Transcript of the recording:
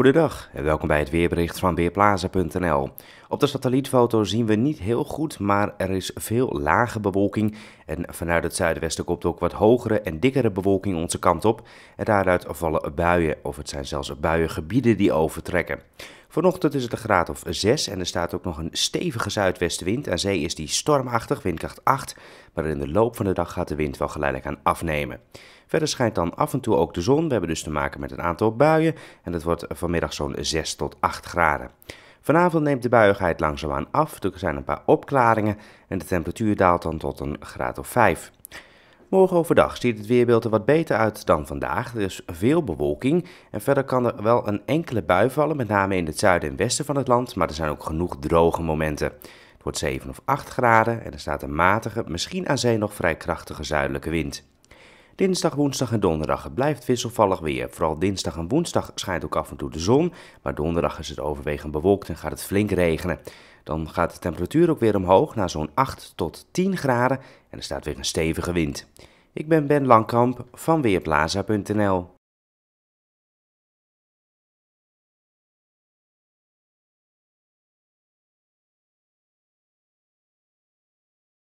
Goedendag en welkom bij het weerbericht van Weerplaza.nl. Op de satellietfoto zien we niet heel goed, maar er is veel lage bewolking. En vanuit het zuidwesten komt ook wat hogere en dikkere bewolking onze kant op. En daaruit vallen buien, of het zijn zelfs buiengebieden die overtrekken. Vanochtend is het een graad of 6 en er staat ook nog een stevige zuidwestenwind. Aan zee is die stormachtig, windkracht 8, maar in de loop van de dag gaat de wind wel geleidelijk aan afnemen. Verder schijnt dan af en toe ook de zon. We hebben dus te maken met een aantal buien en dat wordt vanmiddag zo'n 6 tot 8 graden. Vanavond neemt de buiigheid langzaamaan af. Er zijn een paar opklaringen en de temperatuur daalt dan tot een graad of 5. Morgen overdag ziet het weerbeeld er wat beter uit dan vandaag. Er is veel bewolking en verder kan er wel een enkele bui vallen, met name in het zuiden en westen van het land. Maar er zijn ook genoeg droge momenten. Het wordt 7 of 8 graden en er staat een matige, misschien aan zee nog vrij krachtige zuidelijke wind. Dinsdag, woensdag en donderdag blijft wisselvallig weer. Vooral dinsdag en woensdag schijnt ook af en toe de zon, maar donderdag is het overwegend bewolkt en gaat het flink regenen. Dan gaat de temperatuur ook weer omhoog naar zo'n 8 tot 10 graden en er staat weer een stevige wind. Ik ben Ben Langkamp van Weerplaza.nl.